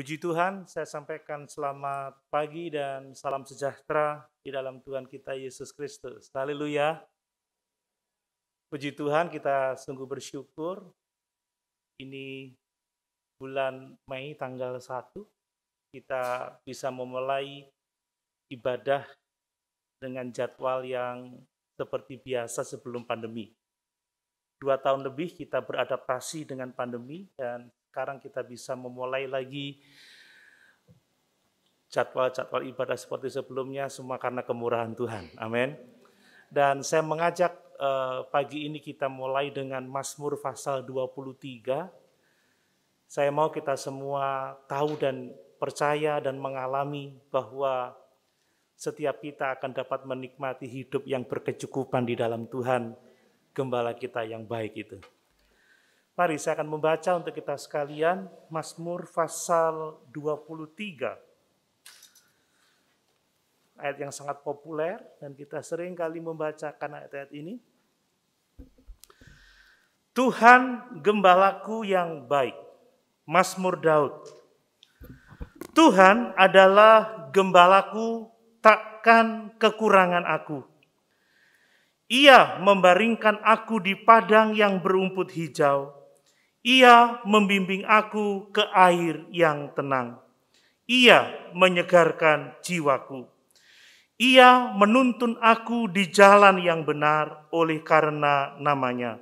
Puji Tuhan, saya sampaikan selamat pagi dan salam sejahtera di dalam Tuhan kita Yesus Kristus. Haleluya. Puji Tuhan, kita sungguh bersyukur ini bulan Mei tanggal 1 kita bisa memulai ibadah dengan jadwal yang seperti biasa sebelum pandemi. Dua tahun lebih kita beradaptasi dengan pandemi dan sekarang kita bisa memulai lagi jadwal-jadwal ibadah seperti sebelumnya semua karena kemurahan Tuhan. Amin. Dan saya mengajak eh, pagi ini kita mulai dengan Mazmur pasal 23. Saya mau kita semua tahu dan percaya dan mengalami bahwa setiap kita akan dapat menikmati hidup yang berkecukupan di dalam Tuhan, gembala kita yang baik itu. Mari saya akan membaca untuk kita sekalian Mazmur pasal 23. Ayat yang sangat populer dan kita sering kali membacakan ayat-ayat ini. Tuhan gembalaku yang baik. Mazmur Daud. Tuhan adalah gembalaku takkan kekurangan aku. Ia membaringkan aku di padang yang berumput hijau ia membimbing aku ke air yang tenang. Ia menyegarkan jiwaku. Ia menuntun aku di jalan yang benar oleh karena namanya.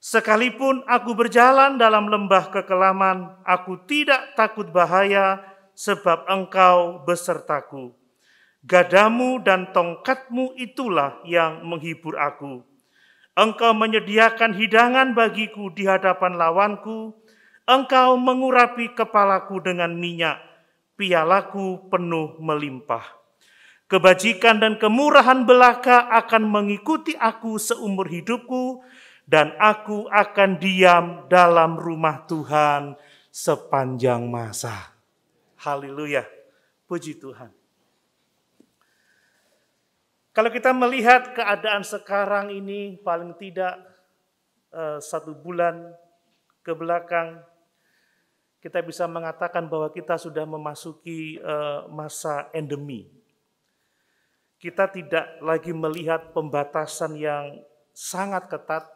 Sekalipun aku berjalan dalam lembah kekelaman, aku tidak takut bahaya sebab engkau besertaku. Gadamu dan tongkatmu itulah yang menghibur aku.' Engkau menyediakan hidangan bagiku di hadapan lawanku. Engkau mengurapi kepalaku dengan minyak. Pialaku penuh melimpah. Kebajikan dan kemurahan belaka akan mengikuti aku seumur hidupku, dan aku akan diam dalam rumah Tuhan sepanjang masa. Haleluya, puji Tuhan! Kalau kita melihat keadaan sekarang ini, paling tidak eh, satu bulan ke belakang, kita bisa mengatakan bahwa kita sudah memasuki eh, masa endemi. Kita tidak lagi melihat pembatasan yang sangat ketat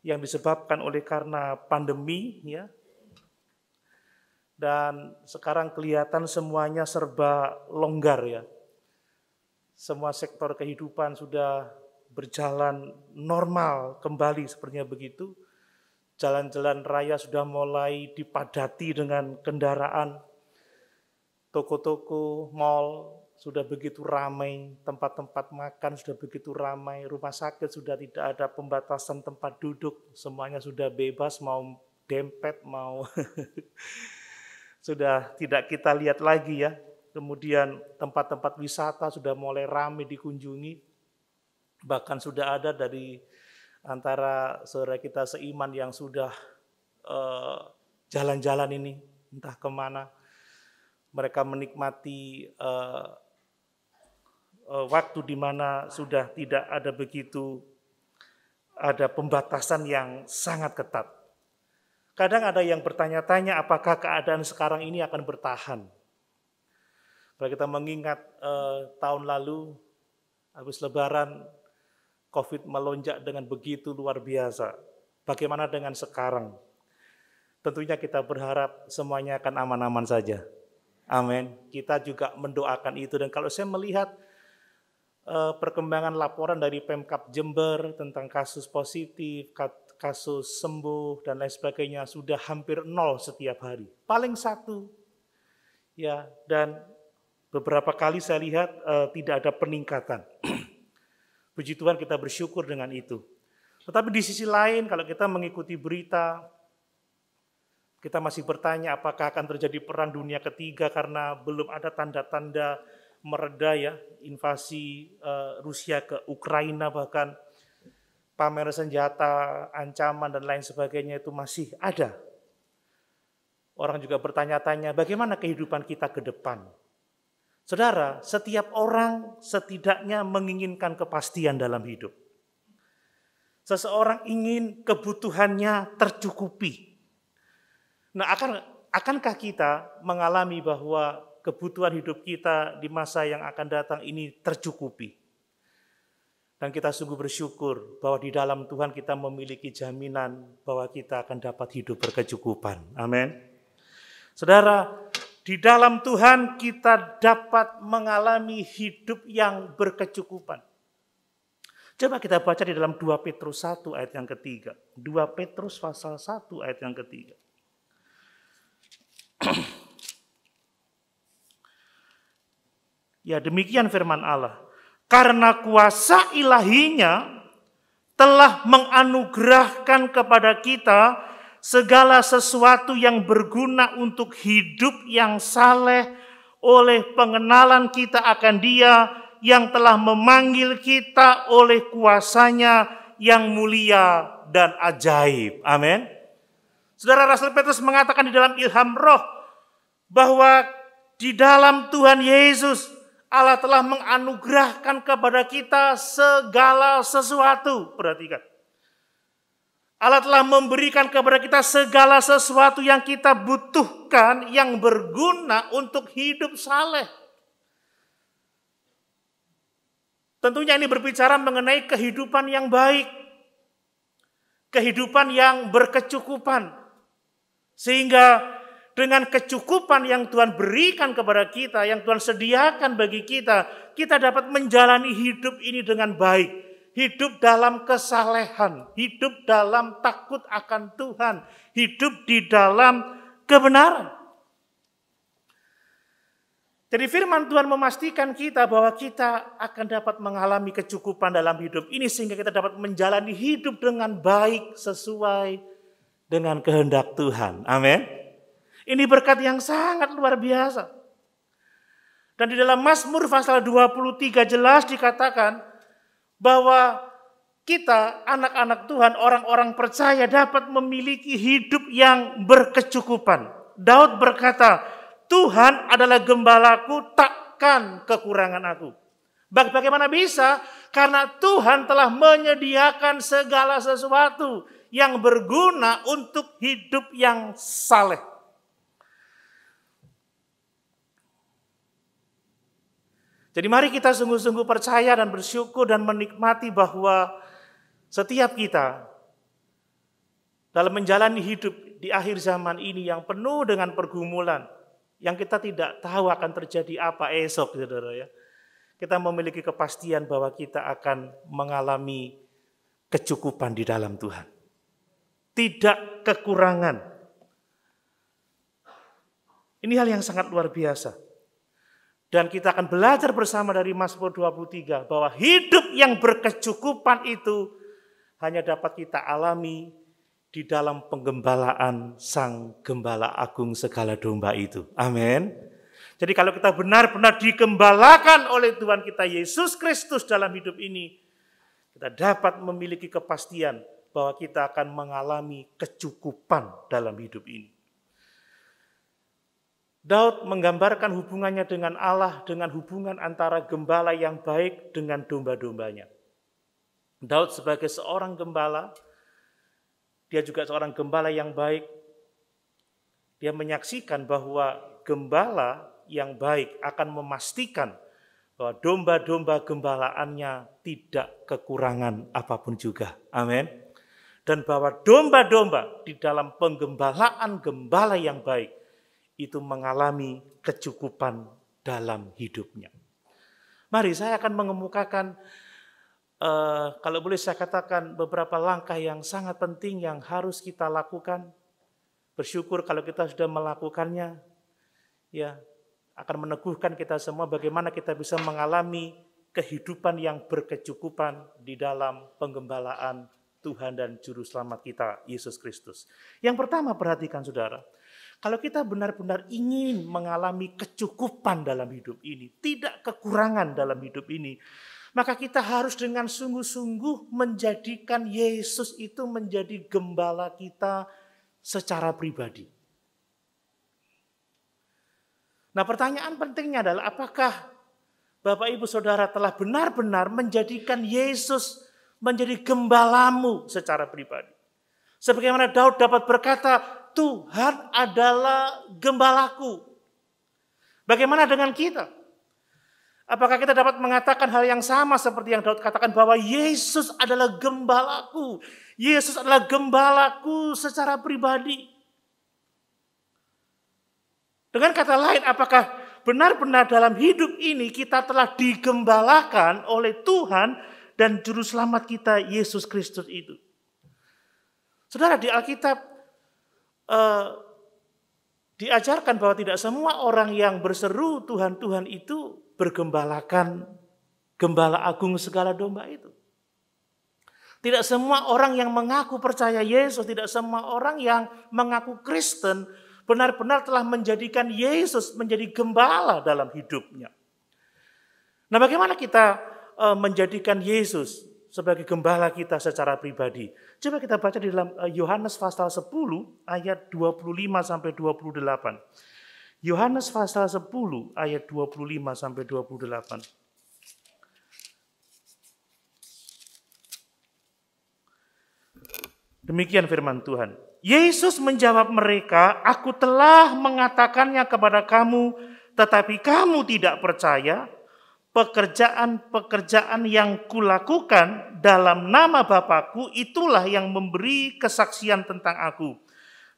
yang disebabkan oleh karena pandemi, ya, dan sekarang kelihatan semuanya serba longgar ya semua sektor kehidupan sudah berjalan normal kembali sepertinya begitu. Jalan-jalan raya sudah mulai dipadati dengan kendaraan. Toko-toko, mall sudah begitu ramai, tempat-tempat makan sudah begitu ramai, rumah sakit sudah tidak ada pembatasan tempat duduk, semuanya sudah bebas mau dempet mau sudah tidak kita lihat lagi ya kemudian tempat-tempat wisata sudah mulai ramai dikunjungi, bahkan sudah ada dari antara saudara kita seiman yang sudah eh, jalan-jalan uh, ini entah kemana, mereka menikmati uh, uh, waktu di mana sudah tidak ada begitu ada pembatasan yang sangat ketat. Kadang ada yang bertanya-tanya apakah keadaan sekarang ini akan bertahan. Kalau kita mengingat eh, tahun lalu, habis lebaran, COVID melonjak dengan begitu luar biasa. Bagaimana dengan sekarang? Tentunya kita berharap semuanya akan aman-aman saja. Amin. Kita juga mendoakan itu. Dan kalau saya melihat eh, perkembangan laporan dari Pemkap Jember tentang kasus positif, kasus sembuh, dan lain sebagainya, sudah hampir nol setiap hari. Paling satu. ya Dan Beberapa kali saya lihat uh, tidak ada peningkatan. Puji Tuhan kita bersyukur dengan itu. Tetapi di sisi lain kalau kita mengikuti berita, kita masih bertanya apakah akan terjadi perang dunia ketiga karena belum ada tanda-tanda mereda ya invasi uh, Rusia ke Ukraina bahkan pameran senjata, ancaman dan lain sebagainya itu masih ada. Orang juga bertanya-tanya bagaimana kehidupan kita ke depan Saudara, setiap orang setidaknya menginginkan kepastian dalam hidup. Seseorang ingin kebutuhannya tercukupi. Nah, akan akankah kita mengalami bahwa kebutuhan hidup kita di masa yang akan datang ini tercukupi? Dan kita sungguh bersyukur bahwa di dalam Tuhan kita memiliki jaminan bahwa kita akan dapat hidup berkecukupan. Amin. Saudara, di dalam Tuhan kita dapat mengalami hidup yang berkecukupan. Coba kita baca di dalam 2 Petrus 1 ayat yang ketiga. 2 Petrus pasal 1 ayat yang ketiga. ya demikian firman Allah. Karena kuasa ilahinya telah menganugerahkan kepada kita segala sesuatu yang berguna untuk hidup yang saleh oleh pengenalan kita akan Dia yang telah memanggil kita oleh kuasanya yang mulia dan ajaib. Amin. Saudara Rasul Petrus mengatakan di dalam ilham roh bahwa di dalam Tuhan Yesus Allah telah menganugerahkan kepada kita segala sesuatu. Perhatikan. Allah telah memberikan kepada kita segala sesuatu yang kita butuhkan yang berguna untuk hidup saleh. Tentunya ini berbicara mengenai kehidupan yang baik. Kehidupan yang berkecukupan. Sehingga dengan kecukupan yang Tuhan berikan kepada kita, yang Tuhan sediakan bagi kita, kita dapat menjalani hidup ini dengan baik hidup dalam kesalehan, hidup dalam takut akan Tuhan, hidup di dalam kebenaran. Jadi firman Tuhan memastikan kita bahwa kita akan dapat mengalami kecukupan dalam hidup ini sehingga kita dapat menjalani hidup dengan baik sesuai dengan kehendak Tuhan. Amin. Ini berkat yang sangat luar biasa. Dan di dalam Mazmur pasal 23 jelas dikatakan, bahwa kita anak-anak Tuhan, orang-orang percaya dapat memiliki hidup yang berkecukupan. Daud berkata, Tuhan adalah gembalaku, takkan kekurangan aku. Bagaimana bisa? Karena Tuhan telah menyediakan segala sesuatu yang berguna untuk hidup yang saleh. Jadi mari kita sungguh-sungguh percaya dan bersyukur dan menikmati bahwa setiap kita dalam menjalani hidup di akhir zaman ini yang penuh dengan pergumulan, yang kita tidak tahu akan terjadi apa esok, saudara ya. Kita memiliki kepastian bahwa kita akan mengalami kecukupan di dalam Tuhan. Tidak kekurangan. Ini hal yang sangat luar biasa. Dan kita akan belajar bersama dari Mazmur 23 bahwa hidup yang berkecukupan itu hanya dapat kita alami di dalam penggembalaan sang gembala agung segala domba itu. Amin. Jadi kalau kita benar-benar digembalakan oleh Tuhan kita Yesus Kristus dalam hidup ini, kita dapat memiliki kepastian bahwa kita akan mengalami kecukupan dalam hidup ini. Daud menggambarkan hubungannya dengan Allah dengan hubungan antara gembala yang baik dengan domba-dombanya. Daud sebagai seorang gembala, dia juga seorang gembala yang baik. Dia menyaksikan bahwa gembala yang baik akan memastikan bahwa domba-domba gembalaannya tidak kekurangan apapun juga. Amin. Dan bahwa domba-domba di dalam penggembalaan gembala yang baik itu mengalami kecukupan dalam hidupnya. Mari saya akan mengemukakan uh, kalau boleh saya katakan beberapa langkah yang sangat penting yang harus kita lakukan. Bersyukur kalau kita sudah melakukannya ya akan meneguhkan kita semua bagaimana kita bisa mengalami kehidupan yang berkecukupan di dalam penggembalaan Tuhan dan juru selamat kita Yesus Kristus. Yang pertama perhatikan Saudara, kalau kita benar-benar ingin mengalami kecukupan dalam hidup ini, tidak kekurangan dalam hidup ini, maka kita harus dengan sungguh-sungguh menjadikan Yesus itu menjadi gembala kita secara pribadi. Nah, pertanyaan pentingnya adalah apakah Bapak Ibu Saudara telah benar-benar menjadikan Yesus menjadi gembalamu secara pribadi? Sebagaimana Daud dapat berkata, Tuhan adalah gembalaku. Bagaimana dengan kita? Apakah kita dapat mengatakan hal yang sama seperti yang Daud katakan bahwa Yesus adalah gembalaku. Yesus adalah gembalaku secara pribadi. Dengan kata lain, apakah benar-benar dalam hidup ini kita telah digembalakan oleh Tuhan dan juru selamat kita Yesus Kristus itu? Saudara di Alkitab eh, diajarkan bahwa tidak semua orang yang berseru Tuhan Tuhan itu bergembalakan gembala agung segala domba itu. Tidak semua orang yang mengaku percaya Yesus, tidak semua orang yang mengaku Kristen benar-benar telah menjadikan Yesus menjadi gembala dalam hidupnya. Nah, bagaimana kita eh, menjadikan Yesus sebagai gembala kita secara pribadi. Coba kita baca di dalam eh, Yohanes pasal 10 ayat 25 sampai 28. Yohanes pasal 10 ayat 25 sampai 28. Demikian firman Tuhan. Yesus menjawab mereka, "Aku telah mengatakannya kepada kamu, tetapi kamu tidak percaya pekerjaan-pekerjaan yang kulakukan dalam nama Bapakku itulah yang memberi kesaksian tentang aku.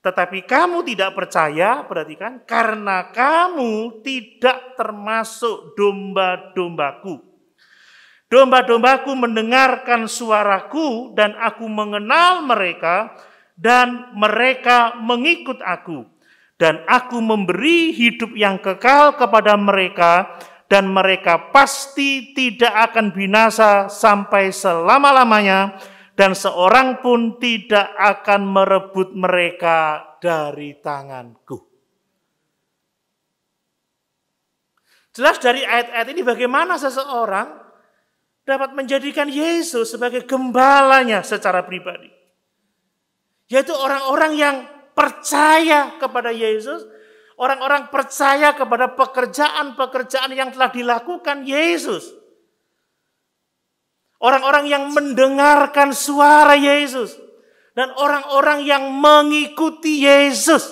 Tetapi kamu tidak percaya, perhatikan, karena kamu tidak termasuk domba-dombaku. Domba-dombaku mendengarkan suaraku dan aku mengenal mereka dan mereka mengikut aku. Dan aku memberi hidup yang kekal kepada mereka dan mereka pasti tidak akan binasa sampai selama-lamanya dan seorang pun tidak akan merebut mereka dari tanganku. Jelas dari ayat-ayat ini bagaimana seseorang dapat menjadikan Yesus sebagai gembalanya secara pribadi. Yaitu orang-orang yang percaya kepada Yesus Orang-orang percaya kepada pekerjaan-pekerjaan yang telah dilakukan Yesus. Orang-orang yang mendengarkan suara Yesus. Dan orang-orang yang mengikuti Yesus.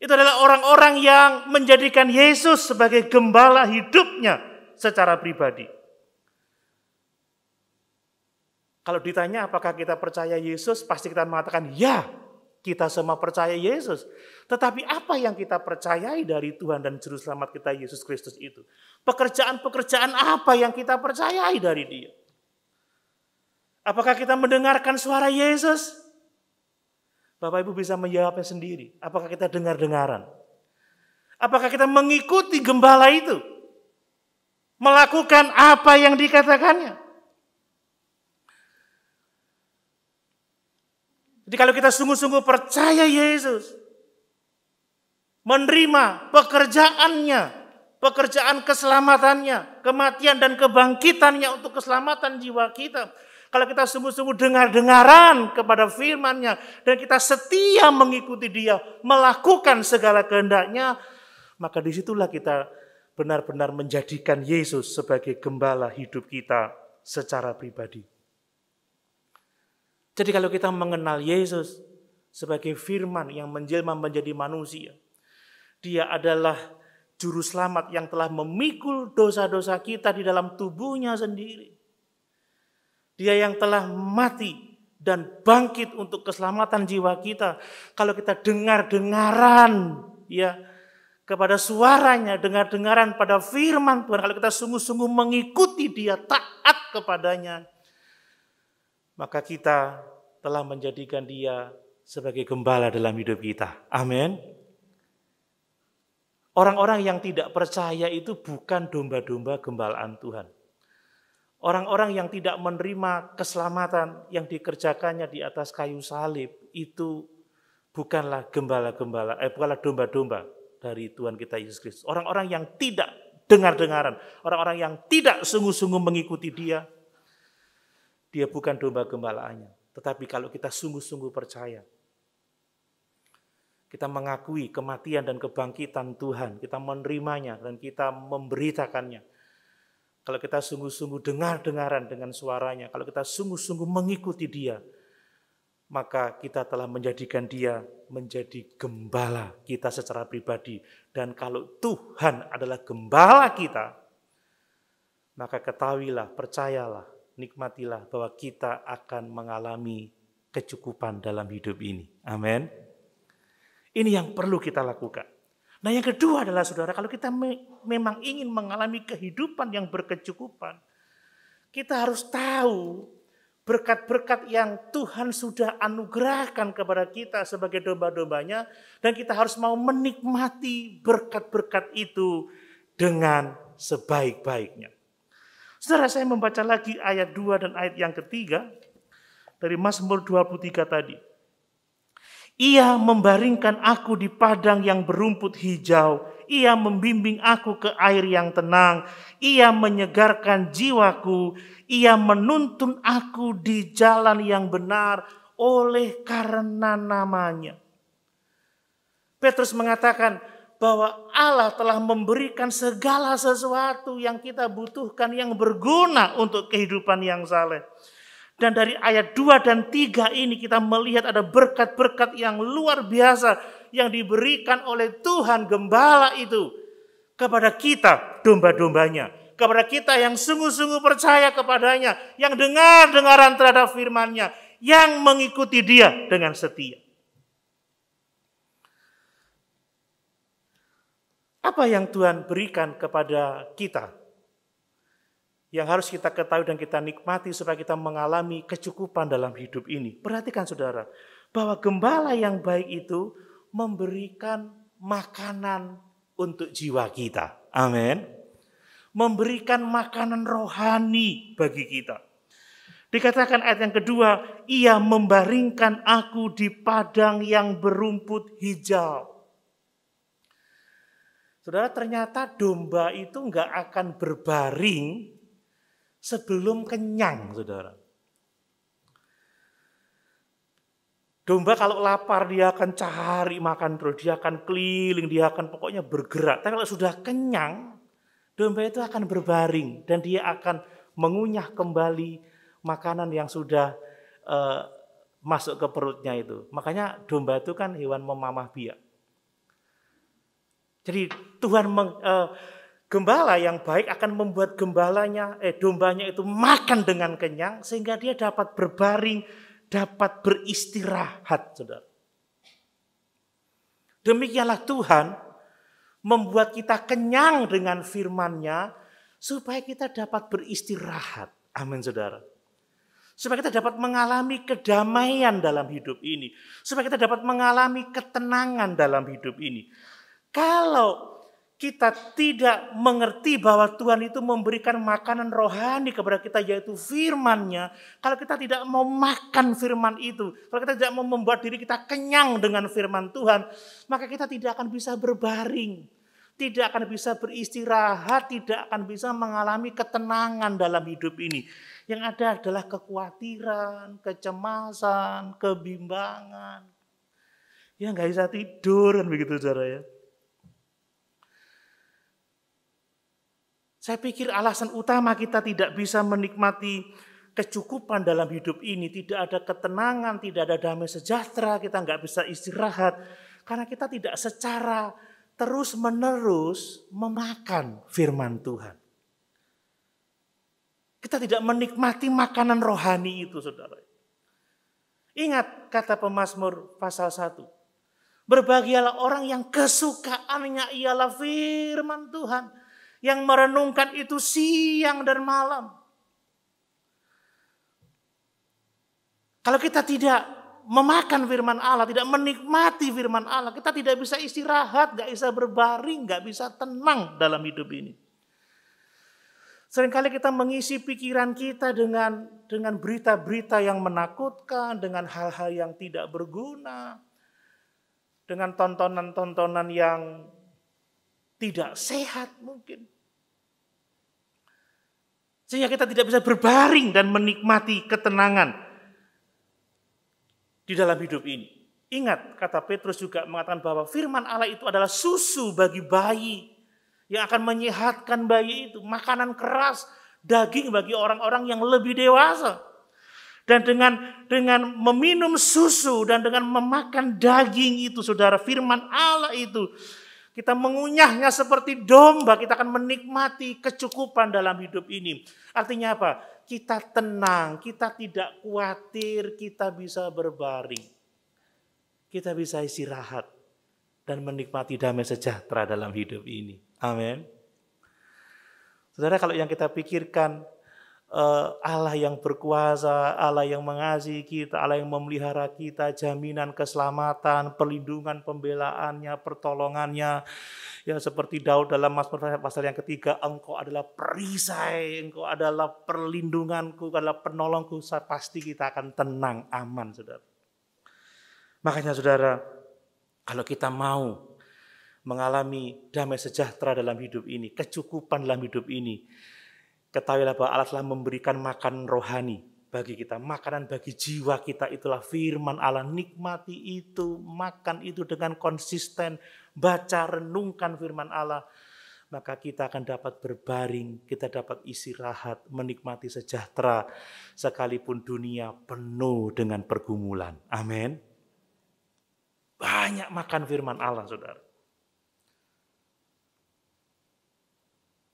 Itu adalah orang-orang yang menjadikan Yesus sebagai gembala hidupnya secara pribadi. Kalau ditanya apakah kita percaya Yesus, pasti kita mengatakan ya. Kita semua percaya Yesus. Tetapi apa yang kita percayai dari Tuhan dan Juru Selamat kita Yesus Kristus itu? Pekerjaan-pekerjaan apa yang kita percayai dari dia? Apakah kita mendengarkan suara Yesus? Bapak Ibu bisa menjawabnya sendiri. Apakah kita dengar-dengaran? Apakah kita mengikuti gembala itu? Melakukan apa yang dikatakannya? Jadi kalau kita sungguh-sungguh percaya Yesus, menerima pekerjaannya, pekerjaan keselamatannya, kematian dan kebangkitannya untuk keselamatan jiwa kita. Kalau kita sungguh-sungguh dengar-dengaran kepada firman-Nya dan kita setia mengikuti Dia, melakukan segala kehendak-Nya, maka disitulah kita benar-benar menjadikan Yesus sebagai gembala hidup kita secara pribadi. Jadi kalau kita mengenal Yesus sebagai firman yang menjelma menjadi manusia, dia adalah juru selamat yang telah memikul dosa-dosa kita di dalam tubuhnya sendiri. Dia yang telah mati dan bangkit untuk keselamatan jiwa kita. Kalau kita dengar-dengaran ya kepada suaranya, dengar-dengaran pada firman Tuhan. Kalau kita sungguh-sungguh mengikuti dia, taat kepadanya, maka kita telah menjadikan dia sebagai gembala dalam hidup kita. Amin. Orang-orang yang tidak percaya itu bukan domba-domba gembalaan Tuhan. Orang-orang yang tidak menerima keselamatan yang dikerjakannya di atas kayu salib itu bukanlah gembala-gembala, eh bukanlah domba-domba dari Tuhan kita Yesus Kristus. Orang-orang yang tidak dengar-dengaran, orang-orang yang tidak sungguh-sungguh mengikuti Dia, dia bukan domba gembalaannya. Tetapi kalau kita sungguh-sungguh percaya, kita mengakui kematian dan kebangkitan Tuhan, kita menerimanya dan kita memberitakannya. Kalau kita sungguh-sungguh dengar-dengaran dengan suaranya, kalau kita sungguh-sungguh mengikuti dia, maka kita telah menjadikan dia menjadi gembala kita secara pribadi. Dan kalau Tuhan adalah gembala kita, maka ketahuilah, percayalah nikmatilah bahwa kita akan mengalami kecukupan dalam hidup ini. Amin. Ini yang perlu kita lakukan. Nah yang kedua adalah saudara, kalau kita me memang ingin mengalami kehidupan yang berkecukupan, kita harus tahu berkat-berkat yang Tuhan sudah anugerahkan kepada kita sebagai domba-dombanya dan kita harus mau menikmati berkat-berkat itu dengan sebaik-baiknya. Saudara saya membaca lagi ayat 2 dan ayat yang ketiga dari Mazmur 23 tadi. Ia membaringkan aku di padang yang berumput hijau. Ia membimbing aku ke air yang tenang. Ia menyegarkan jiwaku. Ia menuntun aku di jalan yang benar oleh karena namanya. Petrus mengatakan, bahwa Allah telah memberikan segala sesuatu yang kita butuhkan yang berguna untuk kehidupan yang saleh. Dan dari ayat 2 dan 3 ini kita melihat ada berkat-berkat yang luar biasa yang diberikan oleh Tuhan gembala itu kepada kita domba-dombanya. Kepada kita yang sungguh-sungguh percaya kepadanya. Yang dengar dengaran terhadap firmannya. Yang mengikuti dia dengan setia. Apa yang Tuhan berikan kepada kita? Yang harus kita ketahui dan kita nikmati supaya kita mengalami kecukupan dalam hidup ini. Perhatikan saudara, bahwa gembala yang baik itu memberikan makanan untuk jiwa kita. Amin. Memberikan makanan rohani bagi kita. Dikatakan ayat yang kedua, ia membaringkan aku di padang yang berumput hijau. Saudara, ternyata domba itu nggak akan berbaring sebelum kenyang, saudara. Domba kalau lapar dia akan cari makan terus, dia akan keliling, dia akan pokoknya bergerak. Tapi kalau sudah kenyang, domba itu akan berbaring dan dia akan mengunyah kembali makanan yang sudah uh, masuk ke perutnya itu. Makanya domba itu kan hewan memamah biak. Jadi Tuhan eh, gembala yang baik akan membuat gembalanya eh dombanya itu makan dengan kenyang sehingga dia dapat berbaring, dapat beristirahat, Saudara. Demikianlah Tuhan membuat kita kenyang dengan firman-Nya supaya kita dapat beristirahat. Amin, Saudara supaya kita dapat mengalami kedamaian dalam hidup ini, supaya kita dapat mengalami ketenangan dalam hidup ini, kalau kita tidak mengerti bahwa Tuhan itu memberikan makanan rohani kepada kita yaitu firman-Nya, kalau kita tidak mau makan firman itu, kalau kita tidak mau membuat diri kita kenyang dengan firman Tuhan, maka kita tidak akan bisa berbaring, tidak akan bisa beristirahat, tidak akan bisa mengalami ketenangan dalam hidup ini. Yang ada adalah kekhawatiran, kecemasan, kebimbangan. Ya nggak bisa tidur kan begitu cara ya. Saya pikir alasan utama kita tidak bisa menikmati kecukupan dalam hidup ini, tidak ada ketenangan, tidak ada damai sejahtera, kita nggak bisa istirahat, karena kita tidak secara terus-menerus memakan firman Tuhan. Kita tidak menikmati makanan rohani itu, saudara. Ingat kata pemazmur pasal 1. Berbahagialah orang yang kesukaannya ialah firman Tuhan yang merenungkan itu siang dan malam. Kalau kita tidak memakan firman Allah, tidak menikmati firman Allah, kita tidak bisa istirahat, gak bisa berbaring, gak bisa tenang dalam hidup ini. Seringkali kita mengisi pikiran kita dengan dengan berita-berita yang menakutkan, dengan hal-hal yang tidak berguna, dengan tontonan-tontonan yang tidak sehat mungkin. Sehingga kita tidak bisa berbaring dan menikmati ketenangan di dalam hidup ini. Ingat, kata Petrus juga mengatakan bahwa firman Allah itu adalah susu bagi bayi yang akan menyehatkan bayi itu, makanan keras, daging bagi orang-orang yang lebih dewasa. Dan dengan dengan meminum susu dan dengan memakan daging itu, saudara, firman Allah itu kita mengunyahnya seperti domba, kita akan menikmati kecukupan dalam hidup ini. Artinya apa? Kita tenang, kita tidak khawatir, kita bisa berbaring. Kita bisa istirahat dan menikmati damai sejahtera dalam hidup ini. Amin. Saudara, kalau yang kita pikirkan Eh, Allah yang berkuasa, Allah yang mengasihi kita, Allah yang memelihara kita, jaminan keselamatan, perlindungan, pembelaannya, pertolongannya. Ya seperti Daud dalam Mazmur pasal yang ketiga, engkau adalah perisai, engkau adalah perlindunganku, engkau adalah penolongku, saya pasti kita akan tenang, aman, saudara. Makanya saudara, kalau kita mau mengalami damai sejahtera dalam hidup ini, kecukupan dalam hidup ini, Ketahuilah bahwa Allah telah memberikan makan rohani bagi kita, makanan bagi jiwa kita itulah firman Allah. Nikmati itu, makan itu dengan konsisten, baca renungkan firman Allah, maka kita akan dapat berbaring, kita dapat istirahat, menikmati sejahtera sekalipun dunia penuh dengan pergumulan. Amin. Banyak makan firman Allah, Saudara.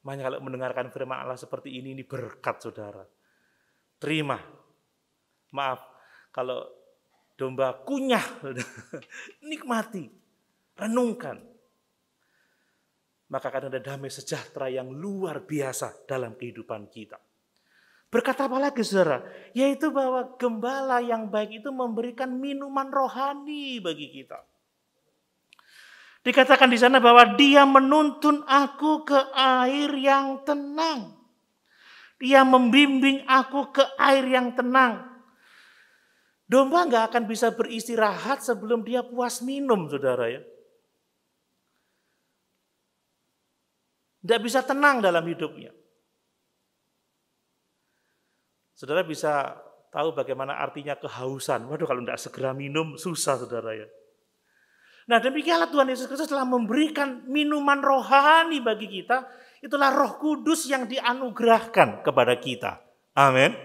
Makanya kalau mendengarkan firman Allah seperti ini, ini berkat saudara. Terima. Maaf, kalau domba kunyah, nikmati, renungkan. Maka akan ada damai sejahtera yang luar biasa dalam kehidupan kita. Berkata apa lagi saudara? Yaitu bahwa gembala yang baik itu memberikan minuman rohani bagi kita. Dikatakan di sana bahwa dia menuntun aku ke air yang tenang. Dia membimbing aku ke air yang tenang. Domba nggak akan bisa beristirahat sebelum dia puas minum, saudara ya. Tidak bisa tenang dalam hidupnya. Saudara bisa tahu bagaimana artinya kehausan. Waduh kalau tidak segera minum susah saudara ya. Nah demikianlah Tuhan Yesus Kristus telah memberikan minuman rohani bagi kita. Itulah roh kudus yang dianugerahkan kepada kita. Amin.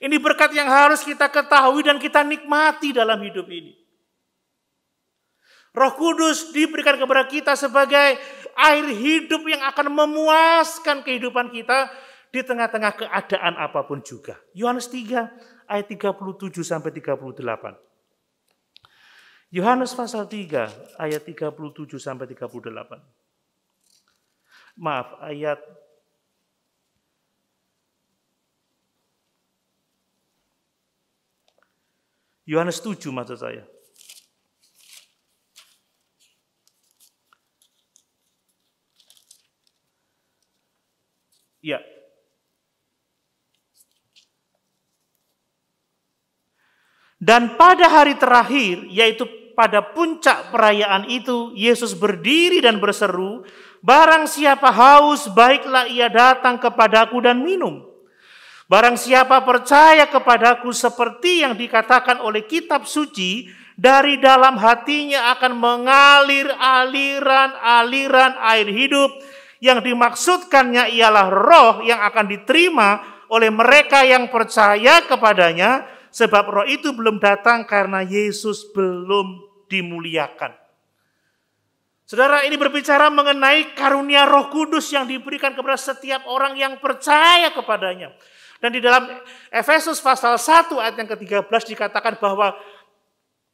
Ini berkat yang harus kita ketahui dan kita nikmati dalam hidup ini. Roh Kudus diberikan kepada kita sebagai air hidup yang akan memuaskan kehidupan kita di tengah-tengah keadaan apapun juga. Yohanes 3 ayat 37 sampai 38. Yohanes pasal 3 ayat 37 sampai 38. Maaf, ayat Yohanes 7 maksud saya. Ya. Dan pada hari terakhir, yaitu pada puncak perayaan itu Yesus berdiri dan berseru, "Barang siapa haus, baiklah ia datang kepadaku dan minum. Barang siapa percaya kepadaku seperti yang dikatakan oleh kitab suci, dari dalam hatinya akan mengalir aliran-aliran air hidup." Yang dimaksudkannya ialah roh yang akan diterima oleh mereka yang percaya kepadanya sebab roh itu belum datang karena Yesus belum dimuliakan. Saudara, ini berbicara mengenai karunia Roh Kudus yang diberikan kepada setiap orang yang percaya kepadanya. Dan di dalam Efesus pasal 1 ayat yang ke-13 dikatakan bahwa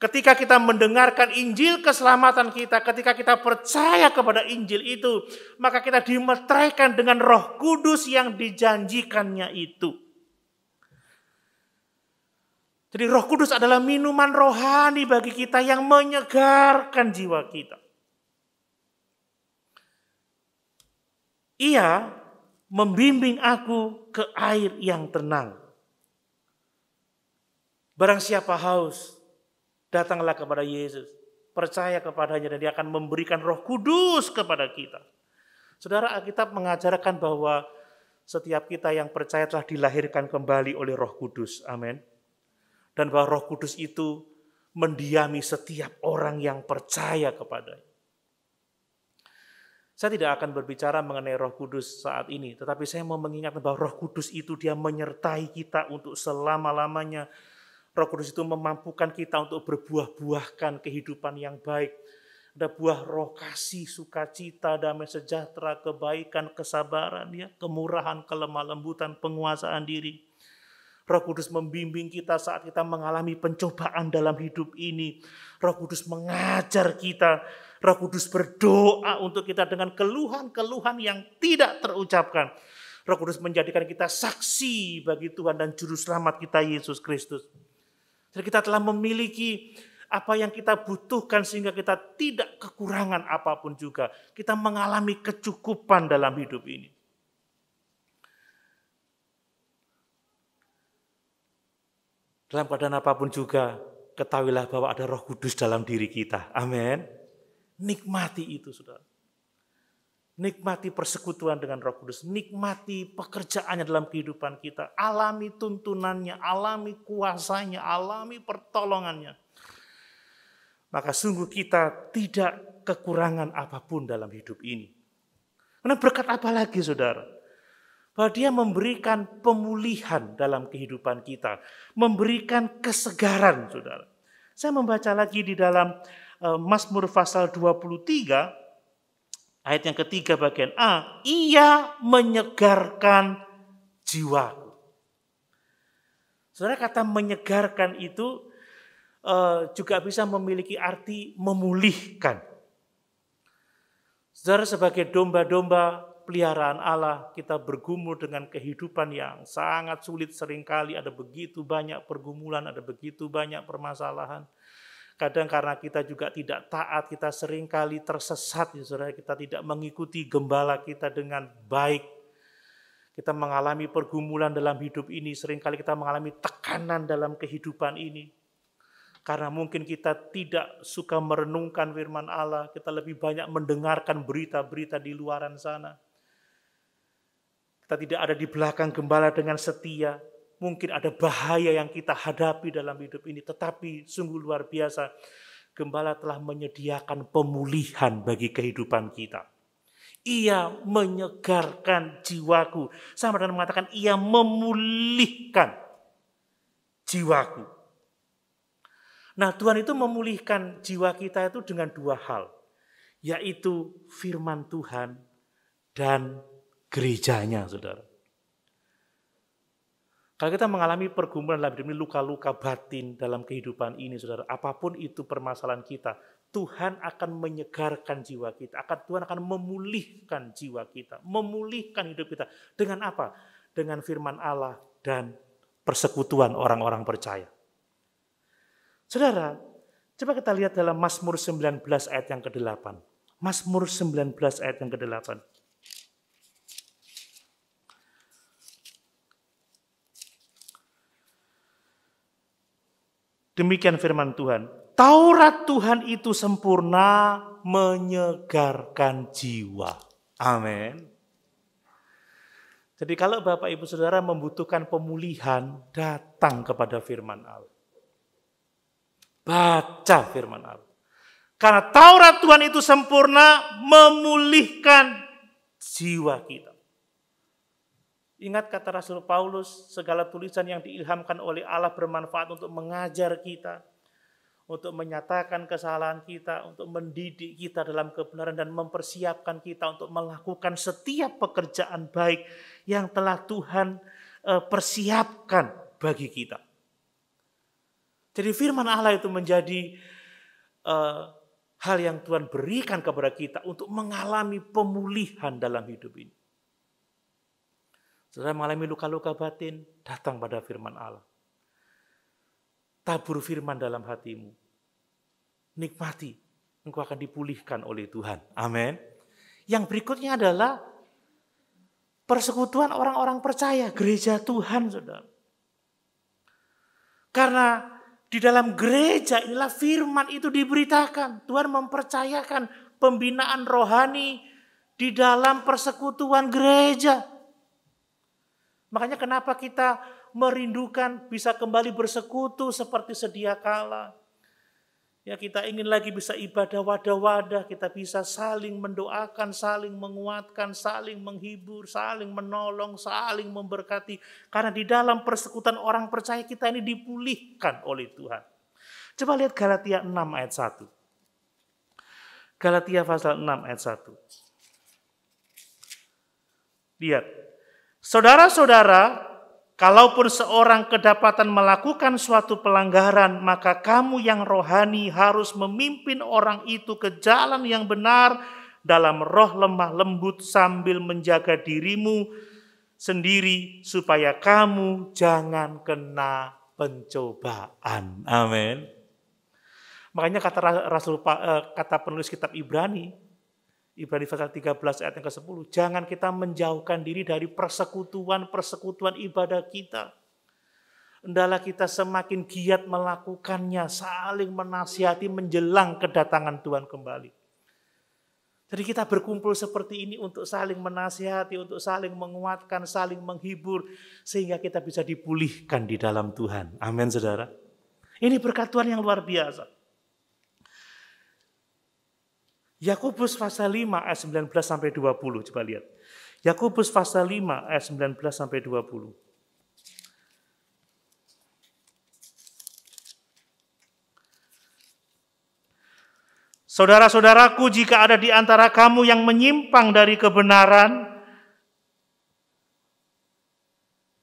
ketika kita mendengarkan Injil keselamatan kita, ketika kita percaya kepada Injil itu, maka kita dimeteraikan dengan Roh Kudus yang dijanjikannya itu. Jadi roh kudus adalah minuman rohani bagi kita yang menyegarkan jiwa kita. Ia membimbing aku ke air yang tenang. Barang siapa haus, datanglah kepada Yesus. Percaya kepadanya dan dia akan memberikan roh kudus kepada kita. Saudara Alkitab mengajarkan bahwa setiap kita yang percaya telah dilahirkan kembali oleh roh kudus. Amin dan bahwa Roh Kudus itu mendiami setiap orang yang percaya kepadanya. Saya tidak akan berbicara mengenai Roh Kudus saat ini, tetapi saya mau mengingatkan bahwa Roh Kudus itu dia menyertai kita untuk selama-lamanya. Roh Kudus itu memampukan kita untuk berbuah-buahkan kehidupan yang baik. Ada buah roh kasih, sukacita, damai sejahtera, kebaikan, kesabaran, ya, kemurahan, kelemah lembutan, penguasaan diri. Roh Kudus membimbing kita saat kita mengalami pencobaan dalam hidup ini. Roh Kudus mengajar kita. Roh Kudus berdoa untuk kita dengan keluhan-keluhan yang tidak terucapkan. Roh Kudus menjadikan kita saksi bagi Tuhan dan Juru Selamat kita Yesus Kristus. Jadi kita telah memiliki apa yang kita butuhkan sehingga kita tidak kekurangan apapun juga. Kita mengalami kecukupan dalam hidup ini. Dalam keadaan apapun juga, ketahuilah bahwa ada roh kudus dalam diri kita. Amin. Nikmati itu, saudara. Nikmati persekutuan dengan roh kudus. Nikmati pekerjaannya dalam kehidupan kita. Alami tuntunannya, alami kuasanya, alami pertolongannya. Maka sungguh kita tidak kekurangan apapun dalam hidup ini. Karena berkat apa lagi saudara? bahwa dia memberikan pemulihan dalam kehidupan kita, memberikan kesegaran, saudara. Saya membaca lagi di dalam eh, Mazmur pasal 23, ayat yang ketiga bagian A, ia menyegarkan jiwa. Saudara kata menyegarkan itu eh, juga bisa memiliki arti memulihkan. Saudara sebagai domba-domba peliharaan Allah, kita bergumul dengan kehidupan yang sangat sulit seringkali, ada begitu banyak pergumulan, ada begitu banyak permasalahan. Kadang karena kita juga tidak taat, kita seringkali tersesat, ya saudara, kita tidak mengikuti gembala kita dengan baik. Kita mengalami pergumulan dalam hidup ini, seringkali kita mengalami tekanan dalam kehidupan ini. Karena mungkin kita tidak suka merenungkan firman Allah, kita lebih banyak mendengarkan berita-berita di luaran sana. Kita tidak ada di belakang gembala dengan setia. Mungkin ada bahaya yang kita hadapi dalam hidup ini, tetapi sungguh luar biasa. Gembala telah menyediakan pemulihan bagi kehidupan kita. Ia menyegarkan jiwaku. Sama dengan mengatakan, ia memulihkan jiwaku. Nah Tuhan itu memulihkan jiwa kita itu dengan dua hal. Yaitu firman Tuhan dan gerejanya, saudara. Kalau kita mengalami pergumulan dalam demi luka-luka batin dalam kehidupan ini, saudara, apapun itu permasalahan kita, Tuhan akan menyegarkan jiwa kita, akan Tuhan akan memulihkan jiwa kita, memulihkan hidup kita dengan apa? Dengan firman Allah dan persekutuan orang-orang percaya. Saudara, coba kita lihat dalam Mazmur 19 ayat yang ke-8. Mazmur 19 ayat yang ke-8. Demikian firman Tuhan. Taurat Tuhan itu sempurna menyegarkan jiwa. Amin. Jadi kalau Bapak Ibu Saudara membutuhkan pemulihan, datang kepada firman Allah. Baca firman Allah. Karena Taurat Tuhan itu sempurna memulihkan jiwa kita. Ingat kata Rasul Paulus, segala tulisan yang diilhamkan oleh Allah bermanfaat untuk mengajar kita, untuk menyatakan kesalahan kita, untuk mendidik kita dalam kebenaran dan mempersiapkan kita untuk melakukan setiap pekerjaan baik yang telah Tuhan eh, persiapkan bagi kita. Jadi firman Allah itu menjadi eh, hal yang Tuhan berikan kepada kita untuk mengalami pemulihan dalam hidup ini. Saudara mengalami luka-luka batin, datang pada firman Allah. Tabur firman dalam hatimu. Nikmati, engkau akan dipulihkan oleh Tuhan. Amin. Yang berikutnya adalah persekutuan orang-orang percaya, gereja Tuhan, saudara. Karena di dalam gereja inilah firman itu diberitakan. Tuhan mempercayakan pembinaan rohani di dalam persekutuan gereja. Makanya kenapa kita merindukan bisa kembali bersekutu seperti sedia kala. Ya kita ingin lagi bisa ibadah wadah-wadah, kita bisa saling mendoakan, saling menguatkan, saling menghibur, saling menolong, saling memberkati. Karena di dalam persekutuan orang percaya kita ini dipulihkan oleh Tuhan. Coba lihat Galatia 6 ayat 1. Galatia pasal 6 ayat 1. Lihat, Saudara-saudara, kalaupun seorang kedapatan melakukan suatu pelanggaran, maka kamu yang rohani harus memimpin orang itu ke jalan yang benar dalam roh lemah lembut sambil menjaga dirimu sendiri supaya kamu jangan kena pencobaan. Amin. Makanya kata Rasul eh, kata penulis kitab Ibrani, Ibrani pasal 13 ayat yang ke-10. Jangan kita menjauhkan diri dari persekutuan-persekutuan ibadah kita. Hendaklah kita semakin giat melakukannya, saling menasihati menjelang kedatangan Tuhan kembali. Jadi kita berkumpul seperti ini untuk saling menasihati, untuk saling menguatkan, saling menghibur. Sehingga kita bisa dipulihkan di dalam Tuhan. Amin saudara. Ini berkat Tuhan yang luar biasa. Yakobus pasal 5 ayat 19 sampai 20 coba lihat. Yakobus pasal 5 ayat 19 sampai 20. Saudara-saudaraku, jika ada di antara kamu yang menyimpang dari kebenaran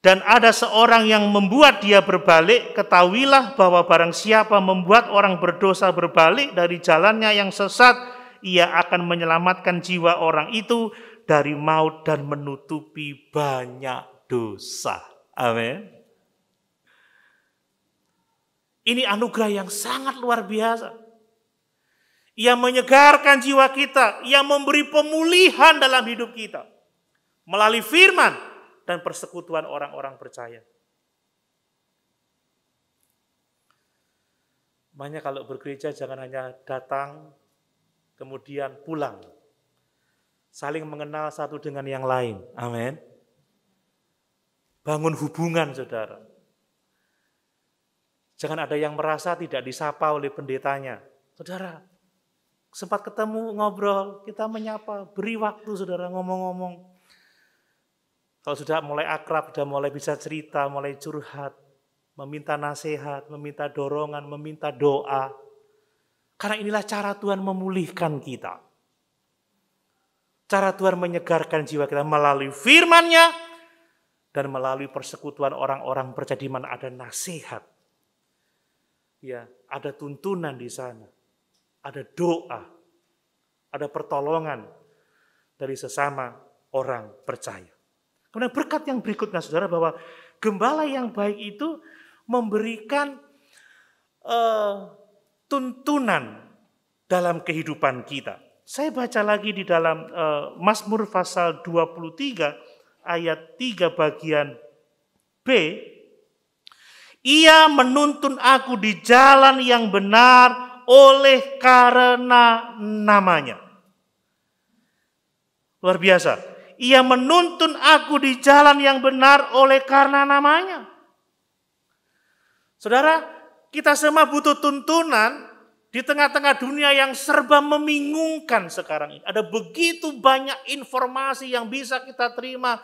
dan ada seorang yang membuat dia berbalik, ketahuilah bahwa barang siapa membuat orang berdosa berbalik dari jalannya yang sesat, ia akan menyelamatkan jiwa orang itu dari maut dan menutupi banyak dosa. Amin. Ini anugerah yang sangat luar biasa. Ia menyegarkan jiwa kita, ia memberi pemulihan dalam hidup kita melalui firman dan persekutuan orang-orang percaya. Makanya kalau bergereja jangan hanya datang kemudian pulang. Saling mengenal satu dengan yang lain. Amin. Bangun hubungan saudara. Jangan ada yang merasa tidak disapa oleh pendetanya. Saudara, sempat ketemu ngobrol, kita menyapa, beri waktu saudara ngomong-ngomong. Kalau sudah mulai akrab, sudah mulai bisa cerita, mulai curhat, meminta nasihat, meminta dorongan, meminta doa, karena inilah cara Tuhan memulihkan kita. Cara Tuhan menyegarkan jiwa kita melalui firman-Nya dan melalui persekutuan orang-orang percaya di mana ada nasihat. Ya, ada tuntunan di sana. Ada doa. Ada pertolongan dari sesama orang percaya. Kemudian berkat yang berikutnya Saudara bahwa gembala yang baik itu memberikan uh, tuntunan dalam kehidupan kita. Saya baca lagi di dalam uh, Mazmur pasal 23 ayat 3 bagian B. Ia menuntun aku di jalan yang benar oleh karena namanya. Luar biasa. Ia menuntun aku di jalan yang benar oleh karena namanya. Saudara, kita semua butuh tuntunan di tengah-tengah dunia yang serba membingungkan sekarang ini. Ada begitu banyak informasi yang bisa kita terima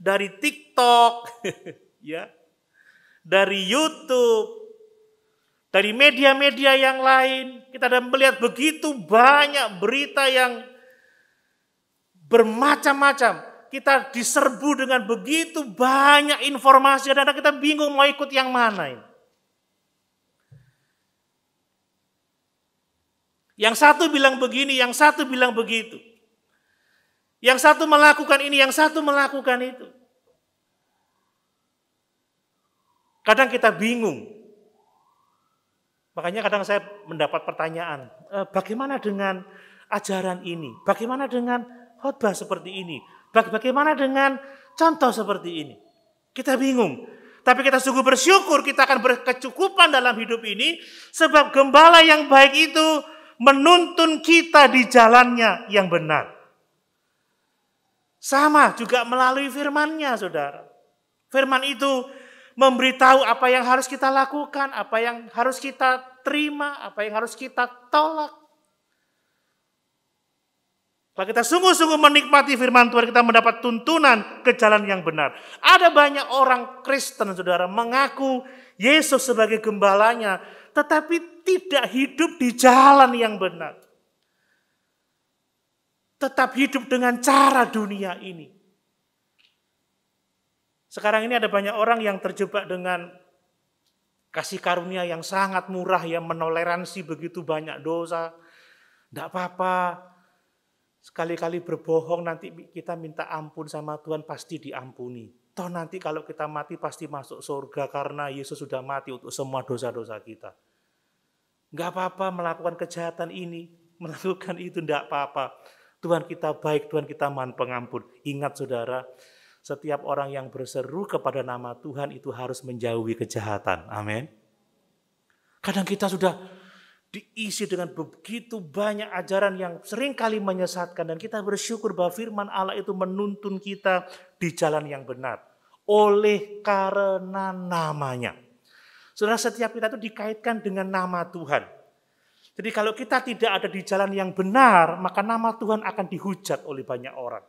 dari TikTok, ya, dari YouTube, dari media-media yang lain. Kita ada melihat begitu banyak berita yang bermacam-macam. Kita diserbu dengan begitu banyak informasi dan kita bingung mau ikut yang mana ini. Yang satu bilang begini, yang satu bilang begitu. Yang satu melakukan ini, yang satu melakukan itu. Kadang kita bingung. Makanya kadang saya mendapat pertanyaan, e, bagaimana dengan ajaran ini? Bagaimana dengan khotbah seperti ini? Bagaimana dengan contoh seperti ini? Kita bingung. Tapi kita sungguh bersyukur kita akan berkecukupan dalam hidup ini sebab gembala yang baik itu menuntun kita di jalannya yang benar. Sama juga melalui firmannya saudara. Firman itu memberitahu apa yang harus kita lakukan, apa yang harus kita terima, apa yang harus kita tolak. Kalau kita sungguh-sungguh menikmati firman Tuhan, kita mendapat tuntunan ke jalan yang benar. Ada banyak orang Kristen, saudara, mengaku Yesus sebagai gembalanya, tetapi tidak hidup di jalan yang benar. Tetap hidup dengan cara dunia ini. Sekarang ini ada banyak orang yang terjebak dengan kasih karunia yang sangat murah yang menoleransi begitu banyak dosa. Tidak apa-apa, sekali-kali berbohong nanti kita minta ampun sama Tuhan pasti diampuni. Toh nanti kalau kita mati pasti masuk surga karena Yesus sudah mati untuk semua dosa-dosa kita. Enggak apa-apa melakukan kejahatan ini, melakukan itu enggak apa-apa. Tuhan kita baik, Tuhan kita maha pengampun. Ingat saudara, setiap orang yang berseru kepada nama Tuhan itu harus menjauhi kejahatan. Amin. Kadang kita sudah diisi dengan begitu banyak ajaran yang seringkali menyesatkan dan kita bersyukur bahwa firman Allah itu menuntun kita di jalan yang benar oleh karena namanya. Saudara setiap kita itu dikaitkan dengan nama Tuhan. Jadi kalau kita tidak ada di jalan yang benar, maka nama Tuhan akan dihujat oleh banyak orang.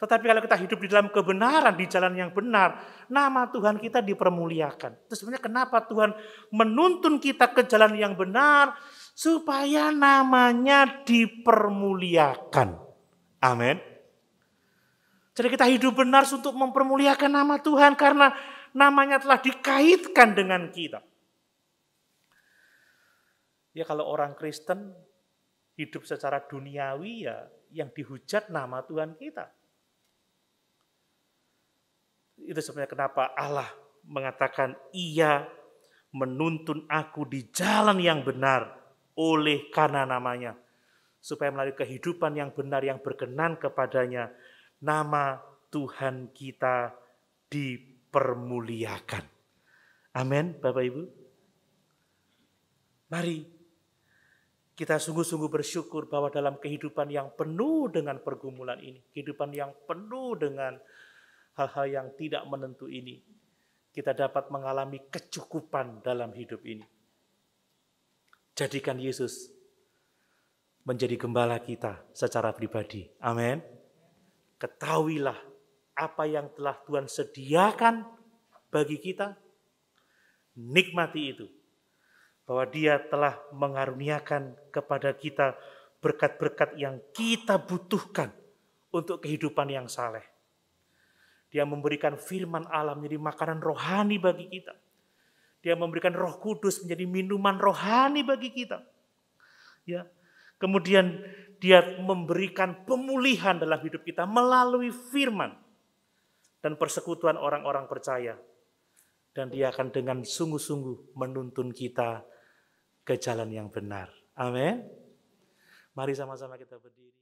Tetapi kalau kita hidup di dalam kebenaran, di jalan yang benar, nama Tuhan kita dipermuliakan. Itu sebenarnya kenapa Tuhan menuntun kita ke jalan yang benar, supaya namanya dipermuliakan. Amin. Jadi kita hidup benar untuk mempermuliakan nama Tuhan karena namanya telah dikaitkan dengan kita. Ya kalau orang Kristen hidup secara duniawi ya yang dihujat nama Tuhan kita. Itu sebenarnya kenapa Allah mengatakan ia menuntun aku di jalan yang benar oleh karena namanya. Supaya melalui kehidupan yang benar yang berkenan kepadanya, nama Tuhan kita dipermuliakan. Amin, Bapak Ibu. Mari kita sungguh-sungguh bersyukur bahwa dalam kehidupan yang penuh dengan pergumulan ini, kehidupan yang penuh dengan hal-hal yang tidak menentu ini, kita dapat mengalami kecukupan dalam hidup ini. Jadikan Yesus menjadi gembala kita secara pribadi. Amin. Ketahuilah apa yang telah Tuhan sediakan bagi kita. Nikmati itu. Bahwa dia telah mengaruniakan kepada kita berkat-berkat yang kita butuhkan untuk kehidupan yang saleh. Dia memberikan firman Allah menjadi makanan rohani bagi kita. Dia memberikan Roh Kudus menjadi minuman rohani bagi kita. Ya. Kemudian dia memberikan pemulihan dalam hidup kita melalui firman dan persekutuan orang-orang percaya. Dan dia akan dengan sungguh-sungguh menuntun kita ke jalan yang benar. Amin. Mari sama-sama kita berdiri.